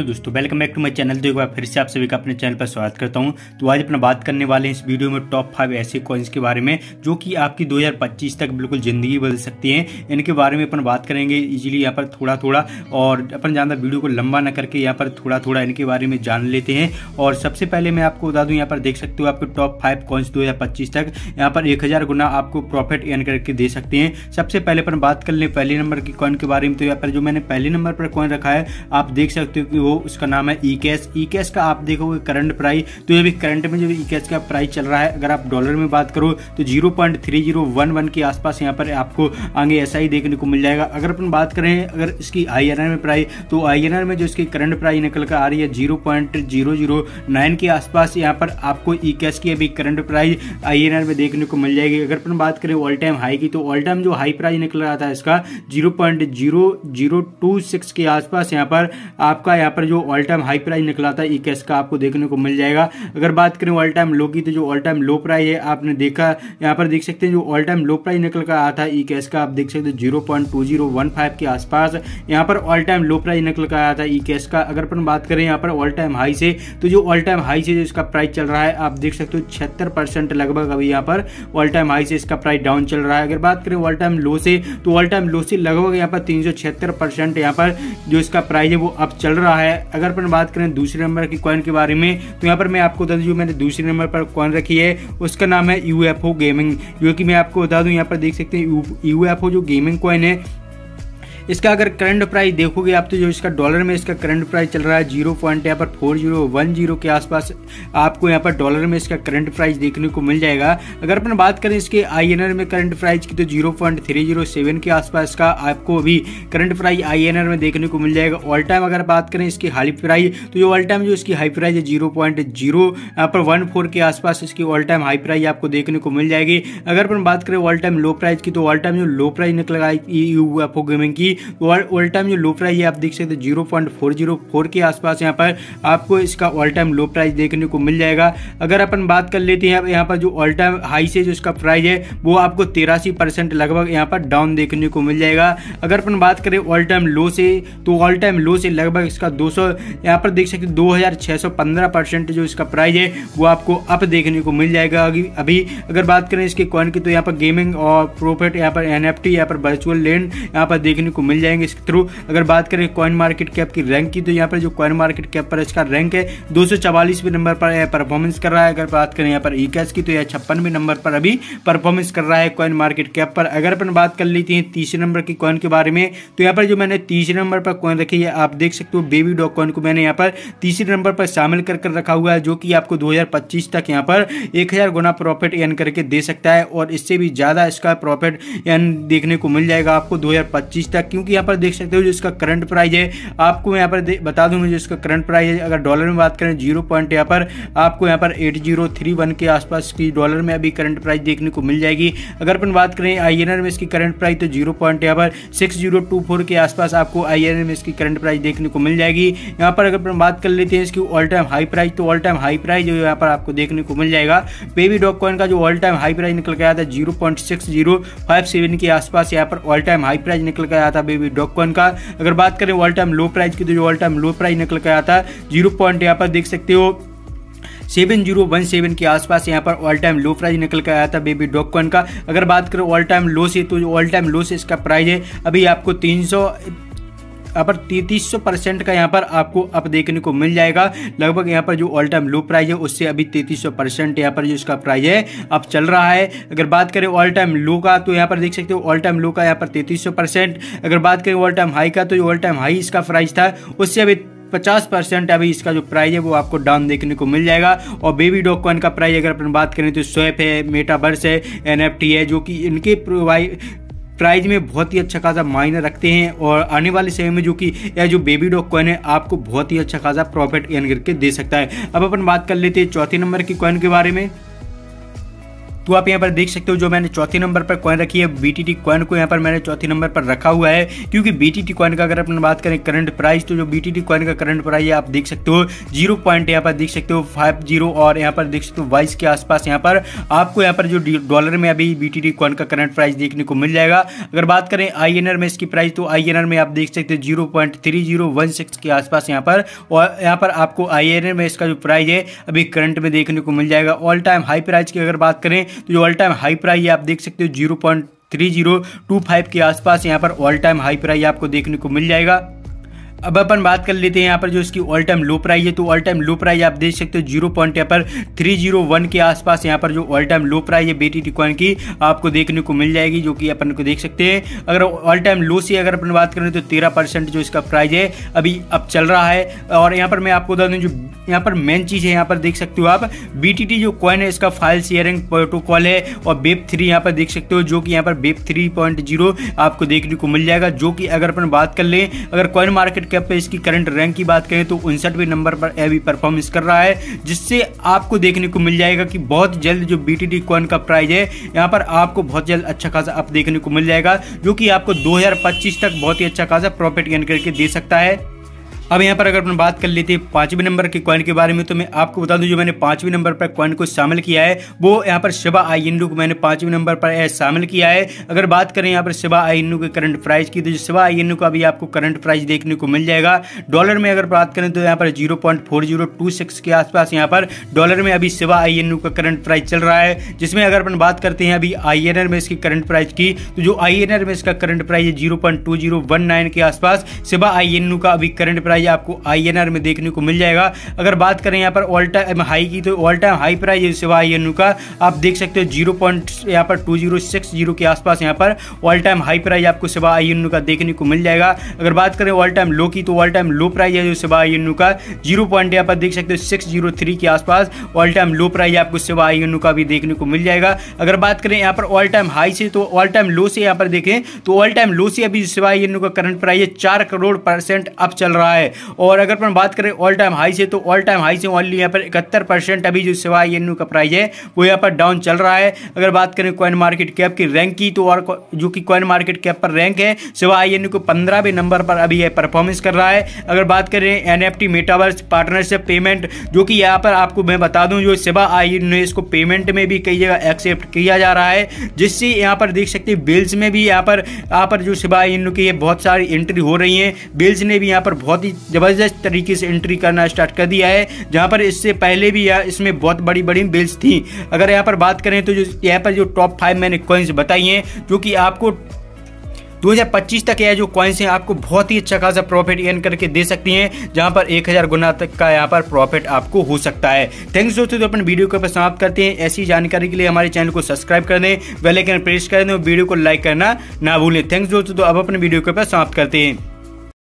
तो दोस्तों welcome back to my channel तो एक बार फिर से आप सभी का अपने चैनल पर स्वागत करता हूं तो आज अपना बात करने वाले हैं इस वीडियो में टॉप फाइव ऐसे कॉइन्स के बारे में जो कि आपकी 2025 तक बिल्कुल ज़िंदगी बदल सकती हैं इनके बारे में अपन बात करेंगे इजीली यहां पर थोड़ा थोड़ा और अपन ज़्यादा वीडियो को लंबा न करके यहाँ पर थोड़ा थोड़ा इनके बारे में जान लेते हैं और सबसे पहले मैं आपको बता दूँ यहाँ पर देख सकते हो आपके टॉप फाइव कॉइन्स दो तक यहाँ पर एक गुना आपको प्रॉफिट एन करके दे सकते हैं सबसे पहले अपन बात कर ले पहले नंबर की कॉइन के बारे में तो यहाँ पर जो मैंने पहले नंबर पर कॉइन रखा है आप देख सकते हो कि उसका नाम है ई कैश ई कैश का आप देखोगे करंट प्राइस तो ये भी करंट में जो ई कैश का प्राइस चल रहा है अगर आप डॉलर में बात करो तो zero point three zero one one के आसपास यहाँ पर आपको आगे ऐसा ही देखने को मिल जाएगा अगर अपन बात करें अगर इसकी आई में प्राइस तो आई में जो इसकी करंट प्राइस निकल कर आ रही है zero point zero zero nine के आसपास यहाँ पर आपको ई कैश की अभी करंट प्राइस आई में देखने को मिल जाएगी अगर अपन बात करें ऑल टाइम हाई की तो ऑल टाइम जो हाई प्राइस निकल रहा था इसका zero point zero zero two six के आसपास यहाँ पर आपका यहाँ पर जो ऑल टाइम हाई प्राइस निकला था ई कैश का आपको देखने को मिल जाएगा अगर बात करें ऑल टाइम लो की तो जो ऑल टाइम लो प्राइस है आपने देखा यहाँ पर देख सकते हैं जो ऑल टाइम लो प्राइस निकल कर आया था ई कैश का आप देख सकते हैं जीरो के आसपास यहाँ पर ऑल टाइम लो प्राइस निकल कर आया था ई कैश का अगर अपन बात करें यहाँ पर ऑल टाइम हाई से तो जो ऑल टाइम हाई से जो इसका प्राइस चल रहा है आप देख सकते हो छिहत्तर लगभग अभी यहाँ पर ऑल टाइम हाई से इसका प्राइस डाउन चल रहा है अगर बात करें ऑल टाइम लो से तो ऑल टाइम लो से लगभग यहाँ पर तीन सौ छिहत्तर परसेंट यहाँ पर जो इसका प्राइस है वो अब चल रहा है है अगर अपन बात करें दूसरे नंबर की कॉइन के बारे में तो यहाँ पर मैं आपको बता दूँ मैंने दूसरे नंबर पर कॉइन रखी है उसका नाम है यू गेमिंग जो कि मैं आपको बता दूँ यहाँ पर देख सकते हैं यू जो गेमिंग कॉइन है इसका अगर करंट प्राइस देखोगे आप तो जो इसका डॉलर में इसका करंट प्राइस चल रहा है जीरो पॉइंट यहाँ पर फोर जीरो वन जीरो के आसपास आपको यहाँ पर डॉलर में इसका करंट प्राइस देखने को मिल जाएगा अगर अपन बात करें इसके आई में करंट प्राइस की तो zero point three zero seven के आसपास का आपको अभी करंट प्राइस आई में देखने को मिल जाएगा ऑल टाइम अगर बात करें इसकी हाई प्राइस तो ये ऑल टाइम जो इसकी हाई प्राइस है जीरो पॉइंट जीरो यहाँ पर वन फोर के आसपास इसकी ऑल टाइम हाई प्राइस आपको देखने को मिल जाएगी अगर अपन बात करें ऑल टाइम लो प्राइस की तो ऑल टाइम जो लो प्राइस निकल गई गेमिंग की की ऑल टाइम जो लो प्राइस है आप देख सकते zero point four zero four के आसपास यहाँ पर आपको इसका ऑल टाइम लो प्राइस देखने को मिल जाएगा अगर अपन बात कर लेते हैं यहाँ पर जो ऑल टाइम हाई से जो इसका प्राइस है वो आपको तिरासी परसेंट लगभग यहाँ पर डाउन देखने को मिल जाएगा अगर अपन बात करें ऑल टाइम लो से तो ऑल टाइम लो से लगभग इसका दो सौ यहाँ पर देख सकते दो परसेंट जो इसका प्राइज है वो आपको अप देखने को मिल जाएगा अभी अगर बात करें इसके कॉइन की तो यहाँ पर गेमिंग और प्रोफिट यहाँ पर एन एफ यहाँ पर वर्चुअल लैंड यहाँ पर देखने को आपको मिल जाएंगे इसके थ्रू अगर बात करें कॉइन मार्केट कैप की रैंक की तो यहाँ पर जो कॉइन मार्केट कैप पर इसका रैंक है दो नंबर पर यह परफॉर्मेंस कर रहा है अगर बात करें यहाँ पर ई कैश की तो यह छप्पनवें नंबर पर अभी परफॉर्मेंस कर रहा है कॉइन मार्केट कैप पर अगर अपन बात कर लेते हैं तीसरे नंबर की कॉइन के बारे में तो यहाँ पर जो मैंने तीसरे नंबर पर कॉइन रखी है आप देख सकते हो बेबी डॉग कॉइन को मैंने यहाँ पर तीसरे नंबर पर शामिल कर रखा हुआ है जो कि आपको दो तक यहाँ पर एक गुना प्रॉफिट एन करके दे सकता है और इससे भी ज़्यादा इसका प्रॉफिट एन देखने को मिल जाएगा आपको 2025 तक क्योंकि यहाँ पर देख सकते हो जो इसका करंट प्राइस है आपको यहाँ पर बता मैं जो इसका करंट प्राइस है अगर डॉलर में बात करें जीरो पॉइंट यहाँ पर आपको यहाँ पर एट जीरो थ्री वन के आसपास की डॉलर में अभी करंट प्राइस देखने को मिल जाएगी अगर अपन बात करें आई में इसकी करंट प्राइस तो जीरो पॉइंट यहाँ पर सिक्स जीरो टू फोर के आसपास आपको आई में इसकी करंट प्राइस देखने को मिल जाएगी यहाँ पर अगर अपन बात कर लेते हैं इसकी ऑल टाइम हाई प्राइस तो ऑल टाइम हाई प्राइस जो यहाँ पर आपको देखने को मिल जाएगा बेबी डॉक कॉइन का जो ऑल टाइम हाई प्राइस निकल गया था जीरो के आसपास यहाँ पर ऑल टाइम हाई प्राइस निकल गया था था बेबी डॉकॉन का अगर बात करें ऑल टाइम लो प्राइस की तो जो ऑल टाइम लो प्राइस निकल कर आया था जीरो पॉइंट यहाँ पर देख सकते हो सेवन जीरो वन सेवन के आसपास यहाँ पर ऑल टाइम लो प्राइस निकल कर आया था बेबी डॉकॉन का अगर बात करें ऑल टाइम लो से तो ऑल टाइम लो से इसका प्राइस है अभी आपको तीन सौ यहाँ पर तैतीस परसेंट का यहाँ पर आपको अप देखने को मिल जाएगा लगभग यहाँ पर जो ऑल टाइम लो प्राइस है उससे अभी तैतीस परसेंट यहाँ पर जो इसका प्राइस है अब चल रहा है अगर बात करें ऑल टाइम लो का तो यहाँ पर देख सकते हो ऑल टाइम लो का यहाँ पर तैतीस परसेंट अगर बात करें ऑल टाइम हाई का तो ऑल टाइम हाई इसका प्राइस था उससे अभी पचास परसेंट अभी इसका जो प्राइस है वो आपको डाउन देखने को मिल जाएगा और बेबी डॉग कॉइन का प्राइस अगर अपन बात करें तो स्वैप है मेटाबर्स है एन है जो कि इनके प्राइस में बहुत ही अच्छा खासा मायने रखते हैं और आने वाले समय में जो कि यह जो बेबी डॉग कॉइन है आपको बहुत ही अच्छा खासा प्रॉफिट एन करके दे सकता है अब अपन बात कर लेते हैं चौथे नंबर की कॉइन के बारे में तो आप यहाँ पर देख सकते हो जो मैंने चौथे नंबर पर कॉइन रखी है बी टी कॉइन को यहाँ पर मैंने चौथे नंबर पर रखा हुआ है क्योंकि बी टी कॉइन का अगर अपन बात करें करंट प्राइस तो जो टी कॉइन का करंट प्राइस है आप देख सकते हो जीरो पॉइंट यहाँ पर देख सकते हो फाइव जीरो और यहाँ पर देख सकते हो वाइस के आसपास यहाँ पर आपको यहाँ पर जो डॉलर में अभी बी टी कॉइन का करंट प्राइस देखने को मिल जाएगा अगर बात करें आई में इसकी प्राइस तो आई में आप देख सकते हो जीरो के आसपास यहाँ पर और यहाँ पर आपको आई में इसका जो प्राइस है अभी करंट में देखने को मिल जाएगा ऑल टाइम हाई प्राइस की अगर बात करें तो जो ऑल टाइम हाई प्राइस है आप देख सकते हो zero point three zero two five के आसपास यहाँ पर ऑल टाइम हाई प्राइस आपको देखने को मिल जाएगा अब अपन बात कर लेते हैं यहाँ पर जो इसकी ऑल टाइम लो प्राइस है तो ऑल टाइम लो प्राइस आप देख सकते हो जीरो पॉइंट यहाँ पर थ्री जीरो वन के आसपास यहाँ पर जो ऑल टाइम लो प्राइस है बेटी टिकॉइन की आपको देखने को मिल जाएगी जो कि अपन को देख सकते हैं अगर ऑल टाइम लो से अगर अपन बात करें तो तेरह परसेंट जो इसका प्राइज़ है अभी अब चल रहा है और यहाँ पर मैं आपको बता दूँ जो यहाँ पर मेन चीज़ है यहाँ पर देख सकते हो आप बी जो कॉइन है इसका फाइल शेयरिंग प्रोटोकॉल है और बेब थ्री यहाँ पर देख सकते हो जो कि यहाँ पर बेब थ्री आपको देखने को मिल जाएगा जो कि अगर अपन बात कर लें अगर कॉइन मार्केट कैप पे इसकी करंट रैंक की बात करें तो उनसठवें नंबर पर अभी eh, परफॉर्मेंस कर रहा है जिससे आपको देखने को मिल जाएगा कि बहुत जल्द जो बी टी कॉइन का प्राइज है यहाँ पर आपको बहुत जल्द अच्छा खासा अप देखने को मिल जाएगा जो कि आपको 2025 तक बहुत ही अच्छा खासा प्रॉफिट गेन करके दे सकता है अब यहाँ पर अगर अपन बात कर लेते हैं पांचवें नंबर के कॉइन के बारे में तो मैं आपको बता दूं जो मैंने पांचवें नंबर पर कॉइन को शामिल किया है वो यहाँ पर शिवा आई इन्नू को मैंने पांचवें नंबर पर शामिल किया है अगर बात करें यहाँ पर शिवा आई इन्नू के करंट प्राइस की तो जो शिवा आई इन्नू का अभी आपको करंट प्राइस देखने को मिल जाएगा डॉलर में अगर बात करें तो यहाँ पर जीरो के आसपास यहाँ पर डॉलर में अभी शिवा आई इन्नू का करंट प्राइस चल रहा है जिसमें अगर अपन बात करते हैं अभी आई में इसकी करंट प्राइस की तो जो आई में इसका करंट प्राइस है जीरो के आसपास शिवा आई का अभी करंट प्राइस प्राइज आपको आई में देखने को मिल जाएगा अगर बात करें यहाँ पर ऑल टाइम हाई की तो ऑल टाइम हाई प्राइस है सिवा आई का आप देख सकते हो जीरो पॉइंट यहाँ पर टू जीरो सिक्स जीरो के आसपास यहाँ पर ऑल टाइम हाई प्राइज आपको सिवा आई एन का देखने को मिल जाएगा अगर बात करें ऑल टाइम लो की तो ऑल टाइम लो प्राइज है जो सिवा आई एन का जीरो पॉइंट यहाँ पर देख सकते हो सिक्स जीरो थ्री के आसपास ऑल टाइम लो प्राइज आपको सिवा आई एन का भी देखने को मिल जाएगा अगर बात करें यहाँ पर ऑल टाइम हाई से तो ऑल टाइम लो से यहाँ पर देखें तो ऑल टाइम लो से अभी सिवा आई एन का करंट प्राइस चार करोड़ परसेंट अप चल रहा है और अगर अपन बात करें ऑल टाइम हाई से तो ऑल टाइम हाई से ओनली यहाँ पर इकहत्तर परसेंट अभी जो सिवाय एन का प्राइस है वो यहाँ पर डाउन चल रहा है अगर बात करें कॉइन मार्केट कैप की रैंक की तो और जो कि कॉइन मार्केट कैप पर रैंक है आई एन को पंद्रहवें नंबर पर अभी यह परफॉर्मेंस कर रहा है अगर बात करें N F T metaverse partnership payment जो कि यहाँ पर आपको मैं बता दूँ जो सिवा आई ने इसको पेमेंट में भी कई जगह एक्सेप्ट किया जा रहा है जिससे यहाँ पर देख सकते हैं बिल्स में भी यहाँ पर यहाँ पर जो सिवा इन की बहुत सारी एंट्री हो रही हैं बिल्स ने भी यहाँ पर बहुत ही ज़बरदस्त तरीके से एंट्री करना स्टार्ट कर दिया है जहाँ पर इससे पहले भी इसमें बहुत बड़ी बड़ी बिल्स थी अगर यहाँ पर बात करें तो जो यहाँ पर जो टॉप फाइव मैंने कॉइन्स बताई हैं जो कि आपको 2025 तक यह जो कॉइन्स हैं आपको बहुत ही अच्छा खासा प्रॉफिट एन करके दे सकती हैं जहां पर 1000 गुना तक का यहां पर प्रॉफिट आपको हो सकता है थैंक्स दोस्तों तो अपन वीडियो को पर समाप्त करते हैं ऐसी जानकारी के लिए हमारे चैनल को सब्सक्राइब कर दें वेलाइकन प्रेस कर दें और वीडियो को लाइक करना ना भूलें थैंक्स दोस्तों तो अब अपने वीडियो को पर समाप्त करते हैं